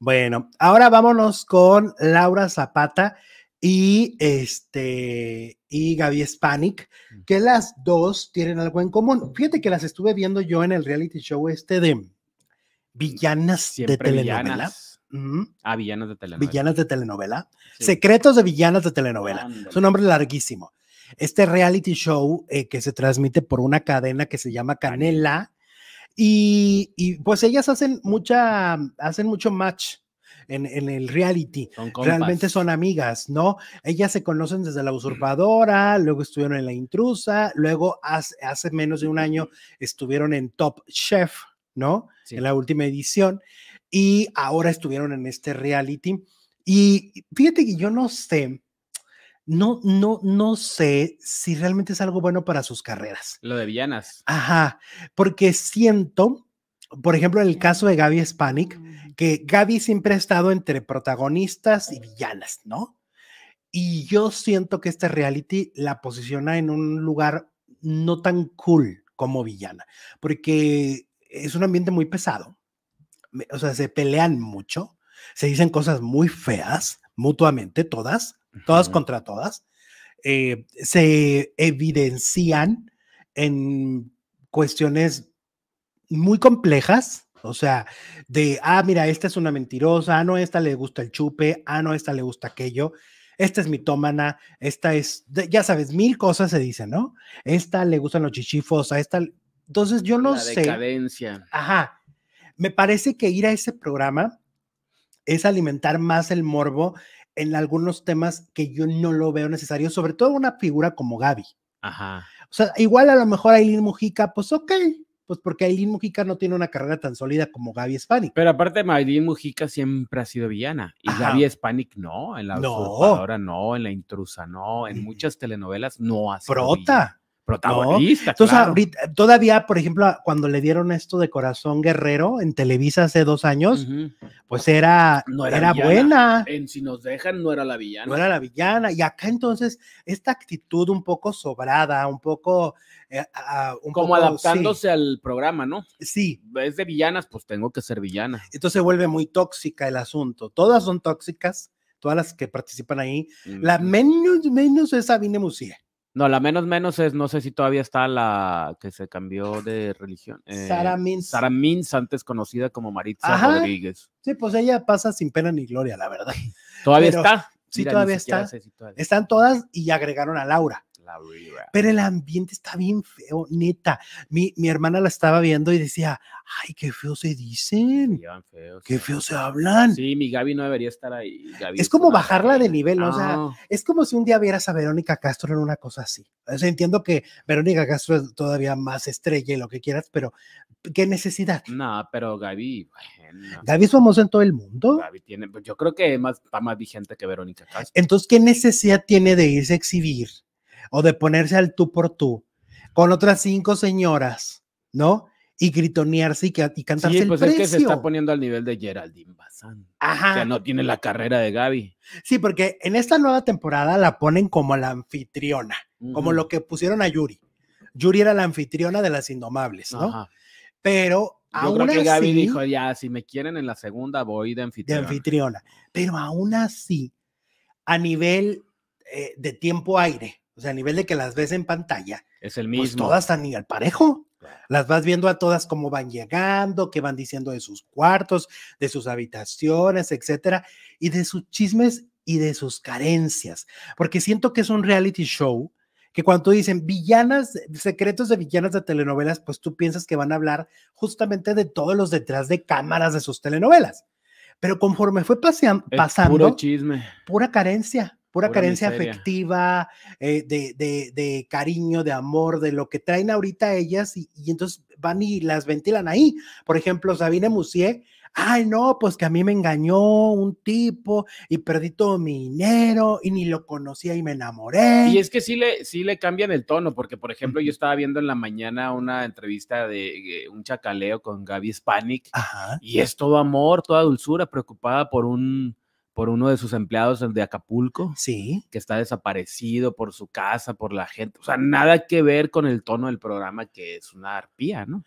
Bueno, ahora vámonos con Laura Zapata y este y Gaby Spanik, que las dos tienen algo en común. Fíjate que las estuve viendo yo en el reality show este de villanas de telenovela. Ah, villanas de telenovela. Villanas de telenovela. Secretos de villanas de telenovela. Es un nombre larguísimo. Este reality show eh, que se transmite por una cadena que se llama Canela y, pues ellas hacen mucha, hacen mucho match en, el reality. Realmente son amigas, ¿no? Ellas se conocen desde la usurpadora, luego estuvieron en la intrusa, luego hace, hace menos de un año estuvieron en Top Chef, ¿no? En la última edición, y ahora estuvieron en este reality. Y fíjate que yo no sé no, no, no sé si realmente es algo bueno para sus carreras. Lo de villanas. Ajá, porque siento, por ejemplo, en el caso de Gaby Spanik, mm. que Gaby siempre ha estado entre protagonistas y villanas, ¿no? Y yo siento que esta reality la posiciona en un lugar no tan cool como villana, porque es un ambiente muy pesado. O sea, se pelean mucho, se dicen cosas muy feas mutuamente, todas, todas contra todas, eh, se evidencian en cuestiones muy complejas, o sea, de, ah, mira, esta es una mentirosa, ah, no, esta le gusta el chupe, ah, no, esta le gusta aquello, esta es mitómana, esta es, ya sabes, mil cosas se dicen, ¿no? Esta le gustan los chichifos, a esta... Entonces yo no sé. Decadencia. Ajá. Me parece que ir a ese programa es alimentar más el morbo en algunos temas que yo no lo veo necesario, sobre todo una figura como Gaby. Ajá. O sea, igual a lo mejor Aileen Mujica, pues ok, pues porque Aileen Mujica no tiene una carrera tan sólida como Gaby Spanik. Pero aparte, Aileen Mujica siempre ha sido villana y Gaby Spanik no, en la no. no, en la intrusa no, en mm. muchas telenovelas no ha sido protagonista. Entonces, todavía, por ejemplo, cuando le dieron esto de Corazón Guerrero en Televisa hace dos años, pues era, no era, buena. En Si nos dejan, no era la villana. No era la villana. Y acá entonces, esta actitud un poco sobrada, un poco... Eh, Como adaptándose al programa, ¿no? Sí. Es de villanas, pues tengo que ser villana. Entonces se vuelve muy tóxica el asunto. Todas son tóxicas, todas las que participan ahí. La menos, menos es Sabine Musier. No, la menos menos es, no sé si todavía está la que se cambió de religión. Eh, Sara Mins. Sara Mins, antes conocida como Maritza Rodríguez. Sí, pues ella pasa sin pena ni gloria, la verdad. Todavía está. Sí, todavía está. Están todas y agregaron a Laura. Pero el ambiente está bien feo, neta. Mi, hermana la estaba viendo y decía, ay, qué feo se dicen. qué feo se hablan. Sí, mi Gaby no debería estar ahí. es como bajarla de nivel, o sea, es como si un día vieras a Verónica Castro en una cosa así. entiendo que Verónica Castro es todavía más estrella y lo que quieras, pero ¿qué necesidad? No, pero Gaby, bueno. Gaby es famosa en todo el mundo. Gaby tiene, yo creo que más, está más vigente que Verónica Castro. Entonces, ¿qué necesidad tiene de irse a exhibir? o de ponerse al tú por tú con otras cinco señoras, ¿no? Y gritonearse y, cantar el sí, pues es que se está poniendo al nivel de Geraldine Bazán. Ajá. no tiene la carrera de Gaby. Sí, porque en esta nueva temporada la ponen como la anfitriona, como lo que pusieron a Yuri. Yuri era la anfitriona de las Indomables, ¿no? Pero yo creo que Gaby dijo, ya, si me quieren en la segunda, voy de anfitriona. Pero aún así, a nivel eh, de tiempo aire, o sea, a nivel de que las ves en pantalla. Es el pues mismo. Pues todas están al parejo. Las vas viendo a todas cómo van llegando, qué van diciendo de sus cuartos, de sus habitaciones, etcétera, y de sus chismes y de sus carencias. Porque siento que es un reality show que cuando dicen villanas, secretos de villanas de telenovelas, pues tú piensas que van a hablar justamente de todos los detrás de cámaras de sus telenovelas. Pero conforme fue pasando, puro chisme. pura carencia, pura carencia afectiva, eh, de, cariño, de amor, de lo que traen ahorita ellas y, entonces van y las ventilan ahí. Por ejemplo, Sabine Musier, ay no, pues que a mí me engañó un tipo y perdí todo mi dinero y ni lo conocía y me enamoré. Y es que sí le, sí le cambian el tono, porque por ejemplo yo estaba viendo en la mañana una entrevista de eh, un chacaleo con Gaby Spanik y es todo amor, toda dulzura, preocupada por un por uno de sus empleados, el de Acapulco. Sí. Que está desaparecido por su casa, por la gente. O sea, nada que ver con el tono del programa, que es una arpía, ¿no?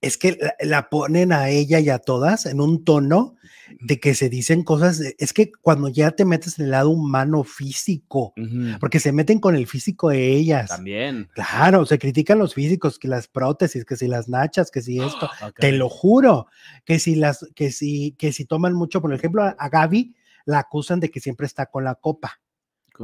Es que la, ponen a ella y a todas en un tono de que se dicen cosas. es que cuando ya te metes en el lado humano físico, porque se meten con el físico de ellas. También. Claro, se critican los físicos, que las prótesis, que si las nachas, que si esto. Te lo juro, que si las, que si, que si toman mucho, por ejemplo, a Gaby la acusan de que siempre está con la copa,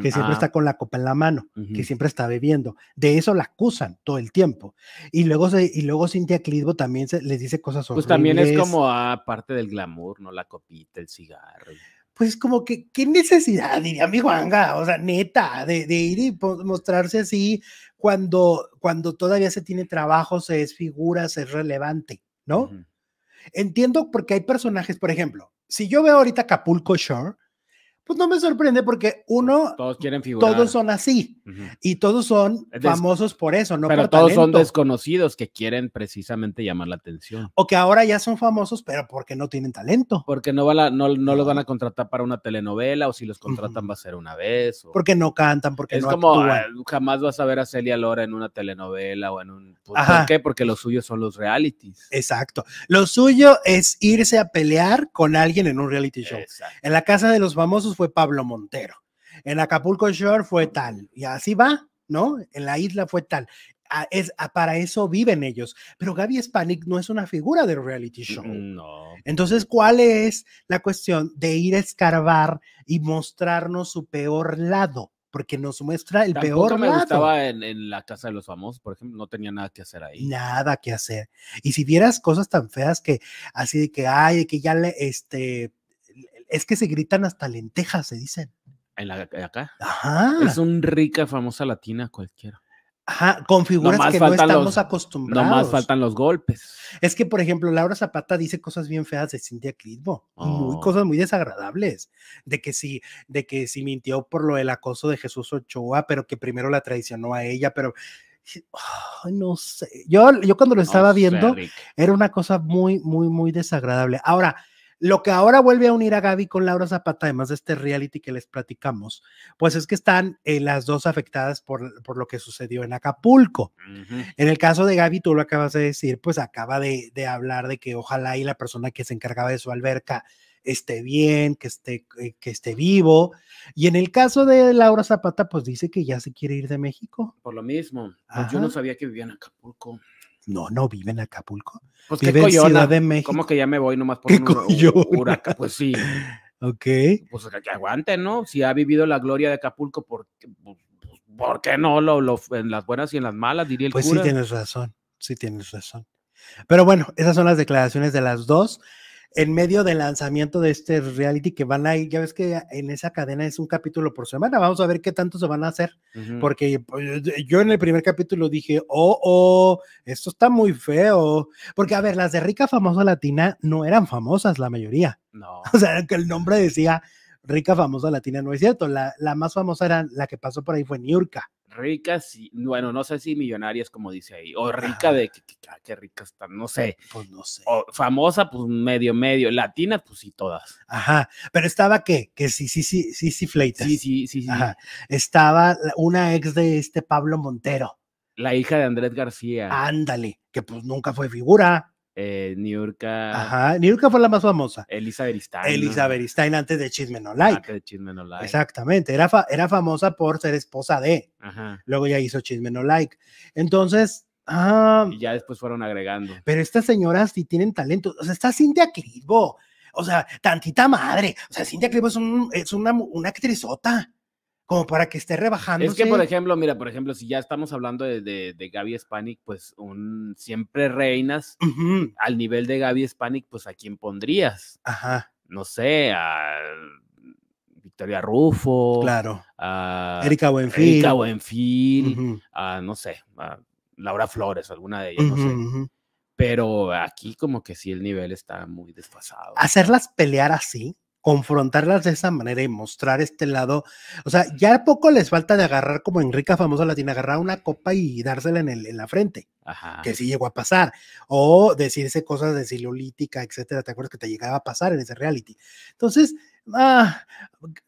que siempre ah. está con la copa en la mano, que siempre está bebiendo. De eso la acusan todo el tiempo. Y luego, y luego Cintia Clitbo también se, les dice cosas horribles. Pues también es como aparte ah, del glamour, ¿no? La copita, el cigarro pues como que, ¿qué necesidad, diría mi Juanga? O sea, neta, de, ir y mostrarse así cuando, cuando todavía se tiene trabajo, se es figura, se es relevante, ¿no? Entiendo porque hay personajes, por ejemplo, si yo veo ahorita Capulco Shore, pues no me sorprende porque uno... Todos quieren figurar. Todos son así y todos son famosos por eso, no pero todos son desconocidos que quieren precisamente llamar la atención. O que ahora ya son famosos, pero porque no tienen talento. Porque no, van a no, los van a contratar para una telenovela o si los contratan va a ser una vez. Porque no cantan, porque no es como, eh, jamás vas a ver a Celia Lora en una telenovela o en un... Pues, ¿Por qué? Porque los suyos son los realities. Exacto. Lo suyo es irse a pelear con alguien en un reality show. En la casa de los famosos fue Pablo Montero. En Acapulco Shore fue tal. Y así va, ¿no? En la isla fue tal. Ah, es, ah, para eso viven ellos. Pero Gaby Spanik no es una figura de reality show. No. Entonces, ¿cuál es la cuestión de ir a escarbar y mostrarnos su peor lado? Porque nos muestra el Tampoco peor me gustaba en, la casa de los famosos, por ejemplo, no tenía nada que hacer ahí. Nada que hacer. Y si vieras cosas tan feas que, así de que, ay, que ya le, este, es que se gritan hasta lentejas, se dicen. En la, acá. Ajá. Es un rica, famosa latina cualquiera. Ajá, con figuras que no estamos acostumbrados. Nomás faltan los golpes. Es que, por ejemplo, Laura Zapata dice cosas bien feas de Cintia Clitbo, muy, oh. cosas muy desagradables, de que sí, de que sí mintió por lo del acoso de Jesús Ochoa, pero que primero la traicionó a ella, pero no sé. Yo, yo cuando lo estaba viendo, era una cosa muy, muy, muy desagradable. Ahora, lo que ahora vuelve a unir a Gaby con Laura Zapata, además de este reality que les platicamos, pues es que están eh, las dos afectadas por, lo que sucedió en Acapulco. En el caso de Gaby, tú lo acabas de decir, pues acaba de, hablar de que ojalá y la persona que se encargaba de su alberca esté bien, que esté, eh, que esté vivo. Y en el caso de Laura Zapata, pues dice que ya se quiere ir de México. Por lo mismo. Pues yo no sabía que vivía en Acapulco. No, no viven en Acapulco. Pues en Ciudad de México. ¿Cómo que ya me voy nomás por ¿Qué un huracán? Pues sí. ok. Pues que aguante, ¿no? Si ha vivido la gloria de Acapulco, ¿por qué, pues, pues, por qué no lo, lo, en las buenas y en las malas, diría el Pues sí tienes razón, sí tienes razón. Pero bueno, esas son las declaraciones de las dos en medio del lanzamiento de este reality que van ahí, ya ves que en esa cadena es un capítulo por semana, vamos a ver qué tanto se van a hacer, porque pues, yo en el primer capítulo dije, oh, oh, esto está muy feo, porque a ver, las de rica famosa latina no eran famosas la mayoría, no. O sea, que el nombre decía rica, famosa latina, no es cierto. La, la más famosa era la que pasó por ahí fue Niurka. Rica, sí, bueno, no sé si millonarias, como dice ahí, o ah. rica de que, ah, qué rica está, no sé. Pues no sé. O famosa, pues medio, medio. Latina, pues sí, todas. Ajá, pero estaba que Que sí, sí, sí, sí, sí, Fleitas. Sí, sí, sí, sí. Ajá. Estaba una ex de este Pablo Montero. La hija de Andrés García. Ándale, que pues nunca fue figura. Eh, Niurka. Ajá, Niurka fue la más famosa. Elizabeth Stein. Elizabeth Stein antes de Chisme No Like. Antes de Chisme No Like. Exactamente, era, era famosa por ser esposa de. Ajá. Luego ya hizo Chisme No Like. Entonces, ah, Y ya después fueron agregando. Pero estas señoras sí tienen talento. O sea, está Cintia Clivo O sea, tantita madre. O sea, Cintia Clivo es, es una, una actrizota como para que esté rebajando. Es que, por ejemplo, mira, por ejemplo, si ya estamos hablando de, Gaby Spanik, pues un siempre reinas al nivel de Gaby Spanik, pues a quién pondrías. Ajá. No sé, a Victoria Rufo. Claro. A Erika Buenfil. Erika Buenfil. A no sé, a Laura Flores, alguna de ellas, no sé. Pero aquí como que sí el nivel está muy desfasado. Hacerlas pelear así, confrontarlas de esa manera y mostrar este lado. O sea, ya poco les falta de agarrar como Enrique, famosa latina, agarrar una copa y dársela en, el, en la frente, que sí llegó a pasar, o decirse cosas de silulítica, etcétera, ¿te acuerdas que te llegaba a pasar en ese reality? Entonces, ah,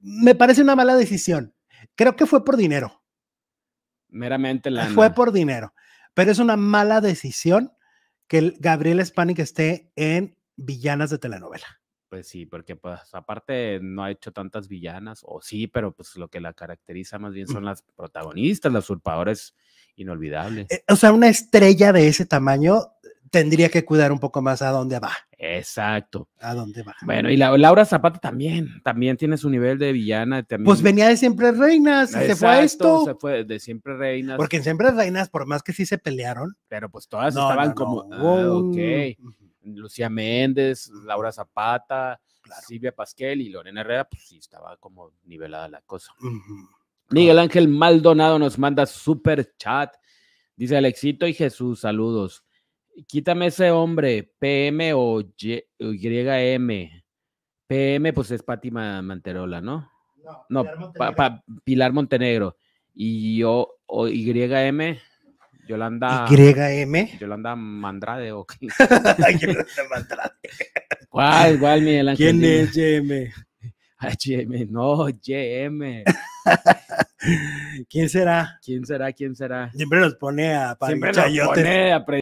me parece una mala decisión. Creo que fue por dinero. Meramente eh, la... Fue por dinero, pero es una mala decisión que Gabriel Spanik esté en villanas de telenovela. Pues sí, porque pues aparte no ha hecho tantas villanas, o sí, pero pues lo que la caracteriza más bien son las protagonistas, las usurpadoras inolvidables. Eh, o sea, una estrella de ese tamaño tendría que cuidar un poco más a dónde va. Exacto. A dónde va. Bueno, y la, Laura Zapata también, también tiene su nivel de villana. Pues venía de Siempre Reinas, se fue a esto. Se fue de Siempre Reinas. Porque en Siempre Reinas, por más que sí se pelearon. Pero pues todas estaban como, ah, Lucía Méndez, Laura Zapata, Silvia Pasquel y Lorena Herrera, pues sí, estaba como nivelada la cosa. Miguel Ángel Maldonado nos manda super chat. Dice Alexito y Jesús, saludos. Quítame ese hombre, PM o YM. PM, pues es Pátima Manterola, ¿no? No, no Pilar Montenegro. Pilar Montenegro. Y yo, o YM. Yolanda. YM. Yolanda Mandrade o lo Yolanda Mandrade. ¿Cuál, cuál, Miguel Ángel? ¿Quién es YM? GM, ah, no, Y-M. ¿Quién será? ¿Quién será? ¿Quién será? Siempre nos pone a Siempre nos pone a